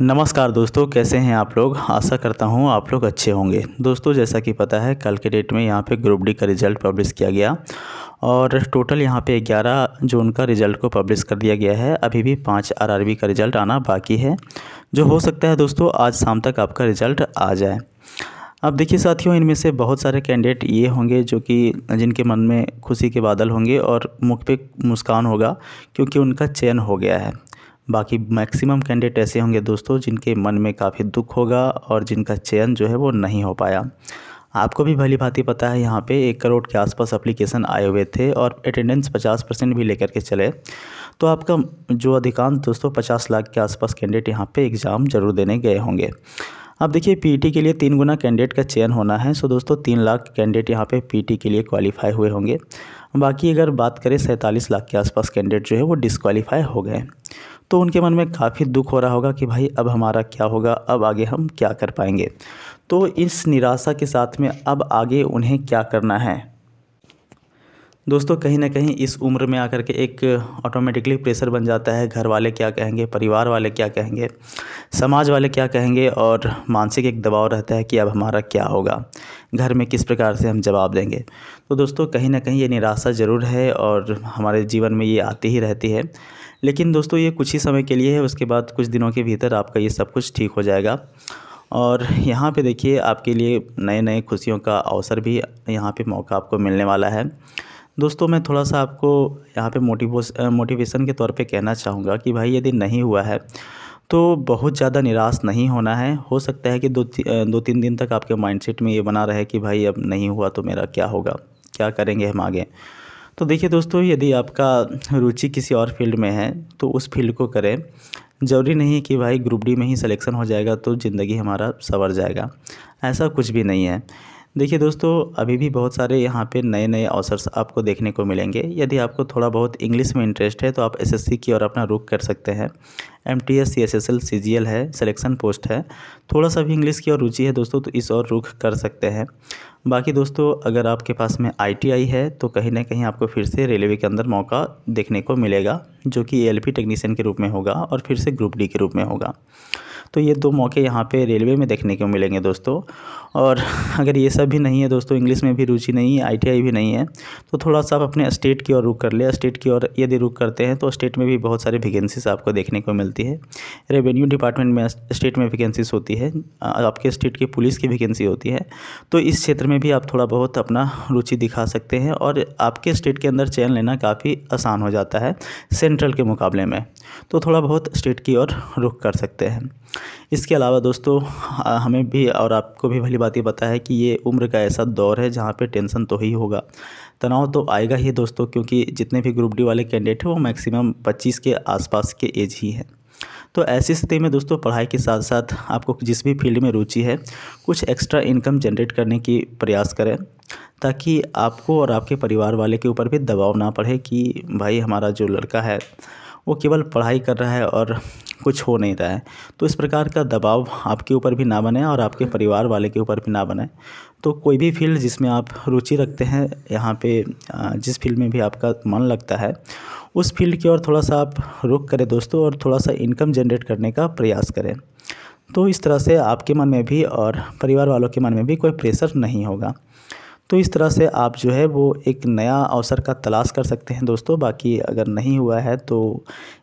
नमस्कार दोस्तों कैसे हैं आप लोग आशा करता हूं आप लोग अच्छे होंगे दोस्तों जैसा कि पता है कल के डेट में यहां पे ग्रुप डी का रिज़ल्ट पब्लिश किया गया और टोटल यहां पे 11 जून का रिज़ल्ट को पब्लिश कर दिया गया है अभी भी पाँच आरआरबी का रिज़ल्ट आना बाकी है जो हो सकता है दोस्तों आज शाम तक आपका रिज़ल्ट आ जाए अब देखिए साथियों इनमें से बहुत सारे कैंडिडेट ये होंगे जो कि जिनके मन में खुशी के बादल होंगे और मुख पे मुस्कान होगा क्योंकि उनका चयन हो गया है बाकी मैक्सिमम कैंडिडेट ऐसे होंगे दोस्तों जिनके मन में काफ़ी दुख होगा और जिनका चयन जो है वो नहीं हो पाया आपको भी भली भांति पता है यहाँ पे एक करोड़ के आसपास एप्लीकेशन आए हुए थे और अटेंडेंस 50 परसेंट भी लेकर के चले तो आपका जो अधिकांश दोस्तों 50 लाख के आसपास कैंडिडेट यहाँ पे एग्ज़ाम ज़रूर देने गए होंगे अब देखिए पीटी e के लिए तीन गुना कैंडिडेट का चयन होना है सो दोस्तों तीन लाख कैंडिडेट यहाँ पे पीटी e के लिए क्वालिफाई हुए होंगे बाकी अगर बात करें सैंतालीस लाख के आसपास कैंडिडेट जो है वो डिसक्वालीफाई हो गए तो उनके मन में काफ़ी दुख हो रहा होगा कि भाई अब हमारा क्या होगा अब आगे हम क्या कर पाएंगे तो इस निराशा के साथ में अब आगे उन्हें क्या करना है दोस्तों कहीं ना कहीं इस उम्र में आकर के एक ऑटोमेटिकली प्रेशर बन जाता है घर वाले क्या कहेंगे परिवार वाले क्या कहेंगे समाज वाले क्या कहेंगे और मानसिक एक दबाव रहता है कि अब हमारा क्या होगा घर में किस प्रकार से हम जवाब देंगे तो दोस्तों कहीं ना कहीं ये निराशा ज़रूर है और हमारे जीवन में ये आती ही रहती है लेकिन दोस्तों ये कुछ ही समय के लिए है उसके बाद कुछ दिनों के भीतर आपका ये सब कुछ ठीक हो जाएगा और यहाँ पे देखिए आपके लिए नए नए खुशियों का अवसर भी यहाँ पे मौका आपको मिलने वाला है दोस्तों मैं थोड़ा सा आपको यहाँ पे मोटिवोस मोटिवेशन के तौर पे कहना चाहूँगा कि भाई यदि नहीं हुआ है तो बहुत ज़्यादा निराश नहीं होना है हो सकता है कि दो दो तीन दिन तक आपके माइंडसेट में ये बना रहे कि भाई अब नहीं हुआ तो मेरा क्या होगा क्या करेंगे हम आगे तो देखिए दोस्तों यदि आपका रुचि किसी और फील्ड में है तो उस फील्ड को करें ज़रूरी नहीं कि भाई ग्रुप डी में ही सिलेक्शन हो जाएगा तो ज़िंदगी हमारा संवर जाएगा ऐसा कुछ भी नहीं है देखिए दोस्तों अभी भी बहुत सारे यहाँ पे नए नए अवसर आपको देखने को मिलेंगे यदि आपको थोड़ा बहुत इंग्लिश में इंटरेस्ट है तो आप एसएससी की ओर अपना रुख कर सकते हैं M T S C S S L C G L है सिलेक्शन पोस्ट है थोड़ा सा भी इंग्लिश की और रुचि है दोस्तों तो इस और रुख कर सकते हैं बाकी दोस्तों अगर आपके पास में आई टी आई है तो कहीं ना कहीं आपको फिर से रेलवे के अंदर मौका देखने को मिलेगा जो कि ए एल पी टेक्नीशियन के रूप में होगा और फिर से ग्रुप डी के रूप में होगा तो ये दो मौके यहाँ पे रेलवे में देखने को मिलेंगे दोस्तों और अगर ये सब भी नहीं है दोस्तों इंग्लिश में भी रुचि नहीं है आईटीआई भी नहीं है तो थोड़ा सा आप अपने स्टेट की ओर रुक कर ले स्टेट की ओर यदि रुक करते हैं तो स्टेट में भी बहुत सारे वैकेंसीज आपको देखने को मिलते मिलती है रेवेन्यू डिपार्टमेंट में स्टेट में वैकेंसीज होती है आपके स्टेट की पुलिस की वैकेंसी होती है तो इस क्षेत्र में भी आप थोड़ा बहुत अपना रुचि दिखा सकते हैं और आपके स्टेट के अंदर चयन लेना काफ़ी आसान हो जाता है सेंट्रल के मुकाबले में तो थोड़ा बहुत स्टेट की ओर रुख कर सकते हैं इसके अलावा दोस्तों हमें भी और आपको भी भली बात ये पता है कि ये उम्र का ऐसा दौर है जहाँ पे टेंशन तो ही होगा तनाव तो आएगा ही दोस्तों क्योंकि जितने भी ग्रुप डी वाले कैंडिडेट हैं वो मैक्सिमम 25 के आसपास के एज ही हैं तो ऐसी स्थिति में दोस्तों पढ़ाई के साथ साथ आपको जिस भी फील्ड में रुचि है कुछ एक्स्ट्रा इनकम जनरेट करने की प्रयास करें ताकि आपको और आपके परिवार वाले के ऊपर भी दबाव ना पड़े कि भाई हमारा जो लड़का है वो केवल पढ़ाई कर रहा है और कुछ हो नहीं रहा है तो इस प्रकार का दबाव आपके ऊपर भी ना बने और आपके परिवार वाले के ऊपर भी ना बने तो कोई भी फील्ड जिसमें आप रुचि रखते हैं यहाँ पे जिस फील्ड में भी आपका मन लगता है उस फील्ड की ओर थोड़ा सा आप रुख करें दोस्तों और थोड़ा सा इनकम जनरेट करने का प्रयास करें तो इस तरह से आपके मन में भी और परिवार वालों के मन में भी कोई प्रेशर नहीं होगा तो इस तरह से आप जो है वो एक नया अवसर का तलाश कर सकते हैं दोस्तों बाकी अगर नहीं हुआ है तो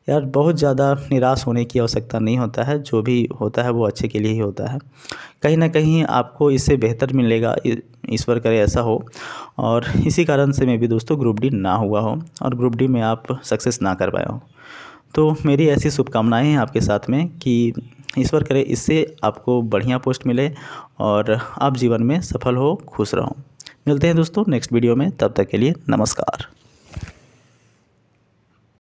यार बहुत ज़्यादा निराश होने की आवश्यकता नहीं होता है जो भी होता है वो अच्छे के लिए ही होता है कहीं ना कहीं आपको इससे बेहतर मिलेगा ईश्वर करे ऐसा हो और इसी कारण से मैं भी दोस्तों ग्रुप डी ना हुआ हो और ग्रुप डी में आप सक्सेस ना कर पाए हो तो मेरी ऐसी शुभकामनाएँ हैं आपके साथ में कि ईश्वर करे इससे आपको बढ़िया पोस्ट मिले और आप जीवन में सफल हो खुश रहो मिलते हैं दोस्तों नेक्स्ट वीडियो में तब तक के लिए नमस्कार